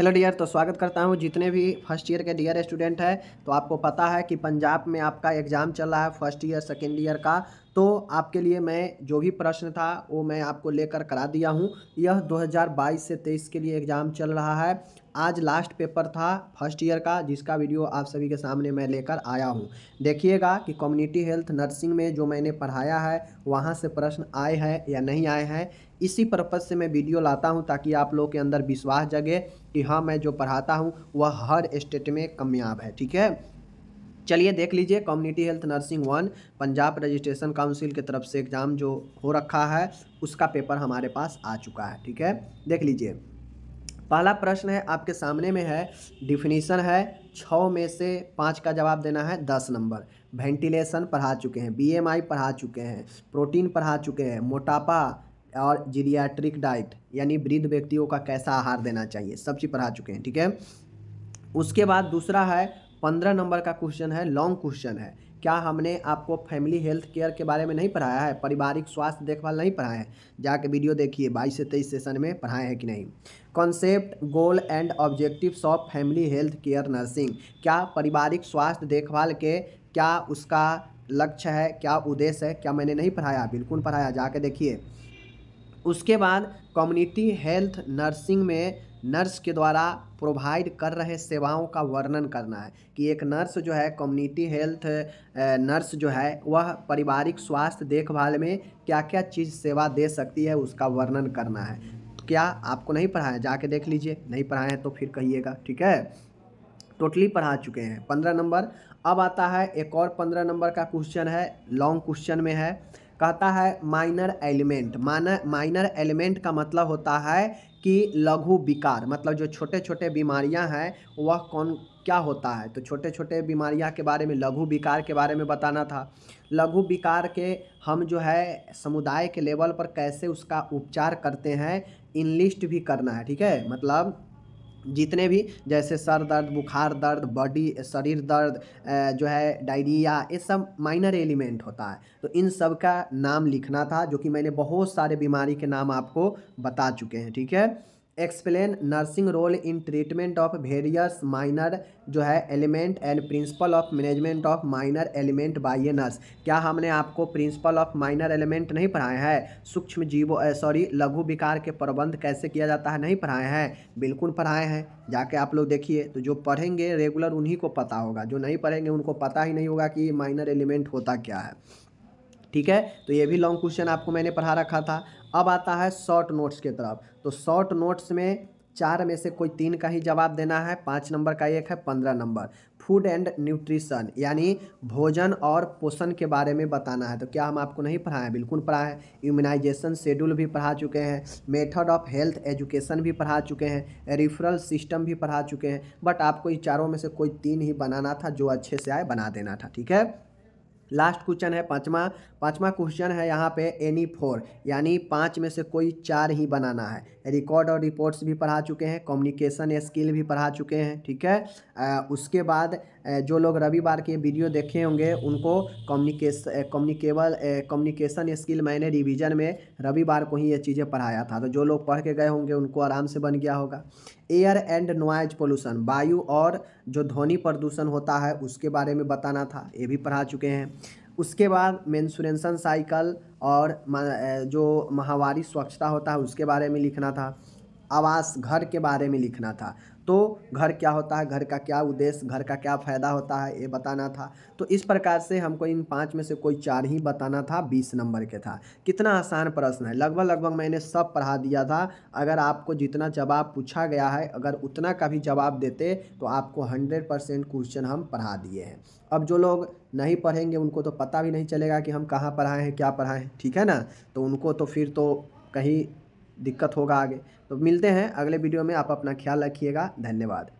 hello dear तो स्वागत करता हूँ जितने भी फर्स्ट ईयर के डियर स्टूडेंट हैं तो आपको पता है कि पंजाब में आपका एग्ज़ाम चल रहा है फर्स्ट ईयर सेकेंड ईयर का तो आपके लिए मैं जो भी प्रश्न था वो मैं आपको लेकर करा दिया हूँ यह 2022 से 23 के लिए एग्ज़ाम चल रहा है आज लास्ट पेपर था फर्स्ट ईयर का जिसका वीडियो आप सभी के सामने मैं लेकर आया हूँ देखिएगा कि कम्युनिटी हेल्थ नर्सिंग में जो मैंने पढ़ाया है वहाँ से प्रश्न आए हैं या नहीं आए हैं इसी पर्पज़ से मैं वीडियो लाता हूँ ताकि आप लोगों के अंदर विश्वास जगे कि हाँ मैं जो पढ़ाता हूँ वह हर स्टेट में कामयाब है ठीक है चलिए देख लीजिए community health nursing one Punjab registration council की तरफ से एग्ज़ाम जो हो रखा है उसका पेपर हमारे पास आ चुका है ठीक है देख लीजिए पहला प्रश्न है आपके सामने में है डिफिनीसन है छः में से पाँच का जवाब देना है दस नंबर वेंटिलेशन पढ़ा चुके हैं बी पढ़ा चुके हैं प्रोटीन पढ़ा चुके हैं मोटापा और जीरियाट्रिक डाइट यानी वृद्ध व्यक्तियों का कैसा आहार देना चाहिए सब चीज़ पढ़ा चुके हैं ठीक है उसके बाद दूसरा है पंद्रह नंबर का क्वेश्चन है लॉन्ग क्वेश्चन है क्या हमने आपको फैमिली हेल्थ केयर के बारे में नहीं पढ़ाया है पारिवारिक स्वास्थ्य देखभाल नहीं पढ़ाया है जाके वीडियो देखिए बाईस से तेईस सेशन में पढ़ाए हैं कि नहीं concept goal and objectives of family health care nursing क्या पारिवारिक स्वास्थ्य देखभाल के क्या उसका लक्ष्य है क्या उद्देश्य है क्या मैंने नहीं पढ़ाया बिल्कुल पढ़ाया जाके देखिए उसके बाद कम्युनिटी हेल्थ नर्सिंग में नर्स के द्वारा प्रोवाइड कर रहे सेवाओं का वर्णन करना है कि एक नर्स जो है कम्युनिटी हेल्थ नर्स जो है वह पारिवारिक स्वास्थ्य देखभाल में क्या क्या चीज़ सेवा दे सकती है उसका वर्णन करना है क्या आपको नहीं पढ़ाया जाके देख लीजिए नहीं पढ़ाए तो फिर कहिएगा ठीक है टोटली पढ़ा चुके हैं पंद्रह नंबर अब आता है एक और पंद्रह नंबर का क्वेश्चन है लॉन्ग क्वेश्चन में है कहता है minor element minor minor element का मतलब होता है कि लघु विकार मतलब जो छोटे छोटे बीमारियां हैं वह कौन क्या होता है तो छोटे छोटे बीमारियां के बारे में लघु विकार के बारे में बताना था लघु विकार के हम जो है समुदाय के लेवल पर कैसे उसका उपचार करते हैं इन लिस्ट भी करना है ठीक है मतलब जितने भी जैसे सर दर्द बुखार दर्द बॉडी शरीर दर्द जो है डायरिया ये सब माइनर एलिमेंट होता है तो इन सब का नाम लिखना था जो कि मैंने बहुत सारे बीमारी के नाम आपको बता चुके हैं ठीक है explain nursing role in treatment of various minor जो है element and principle of management of minor element by a nurse क्या हमने आपको प्रिंसिपल ऑफ माइनर एलिमेंट नहीं पढ़ाए हैं सूक्ष्म जीवो सॉरी लघु विकार के प्रबंध कैसे किया जाता है नहीं पढ़ाए हैं बिल्कुल पढ़ाए हैं जाके आप लोग देखिए तो जो पढ़ेंगे रेगुलर उन्हीं को पता होगा जो नहीं पढ़ेंगे उनको पता ही नहीं होगा कि माइनर एलिमेंट होता क्या है ठीक है तो ये भी लॉन्ग क्वेश्चन आपको मैंने पढ़ा रखा था अब आता है शॉर्ट नोट्स की तरफ तो शॉर्ट नोट्स में चार में से कोई तीन का ही जवाब देना है पाँच नंबर का एक है पंद्रह नंबर फूड एंड न्यूट्रिशन यानी भोजन और पोषण के बारे में बताना है तो क्या हम आपको नहीं पढ़ाएं बिल्कुल पढ़ाएं इम्यूनाइजेशन शेड्यूल भी पढ़ा चुके हैं मेथड ऑफ हेल्थ एजुकेशन भी पढ़ा चुके हैं रिफरल सिस्टम भी पढ़ा चुके हैं बट आपको ये चारों में से कोई तीन ही बनाना था जो अच्छे से आए बना देना था ठीक है लास्ट क्वेश्चन है पाँचवा पाँचवा क्वेश्चन है यहाँ पे एनी फोर यानी पाँच में से कोई चार ही बनाना है रिकॉर्ड और रिपोर्ट्स भी पढ़ा चुके हैं कम्युनिकेशन स्किल भी पढ़ा चुके हैं ठीक है आ, उसके बाद जो लोग रविवार के वीडियो देखे होंगे उनको कम्युनिकेश कम्युनिकेबल कम्युनिकेशन स्किल मैंने रिवीजन में रविवार को ही ये चीज़ें पढ़ाया था तो जो लोग पढ़ के गए होंगे उनको आराम से बन गया होगा एयर एंड नॉइज पोल्यूशन वायु और जो ध्वनि प्रदूषण होता है उसके बारे में बताना था ये भी पढ़ा चुके हैं उसके बाद मेन्सुरेशन साइकिल और जो माहवारी स्वच्छता होता है उसके बारे में लिखना था आवास घर के बारे में लिखना था तो घर क्या होता है घर का क्या उद्देश्य घर का क्या फ़ायदा होता है ये बताना था तो इस प्रकार से हमको इन पाँच में से कोई चार ही बताना था बीस नंबर के था कितना आसान प्रश्न है लगभग लगभग मैंने सब पढ़ा दिया था अगर आपको जितना जवाब पूछा गया है अगर उतना का भी जवाब देते तो आपको हंड्रेड परसेंट क्वेश्चन हम पढ़ा दिए हैं अब जो लोग नहीं पढ़ेंगे उनको तो पता भी नहीं चलेगा कि हम कहाँ पढ़ाए हैं क्या पढ़ाए हैं ठीक है ना तो उनको तो फिर तो कहीं दिक्कत होगा आगे तो मिलते हैं अगले वीडियो में आप अपना ख्याल रखिएगा धन्यवाद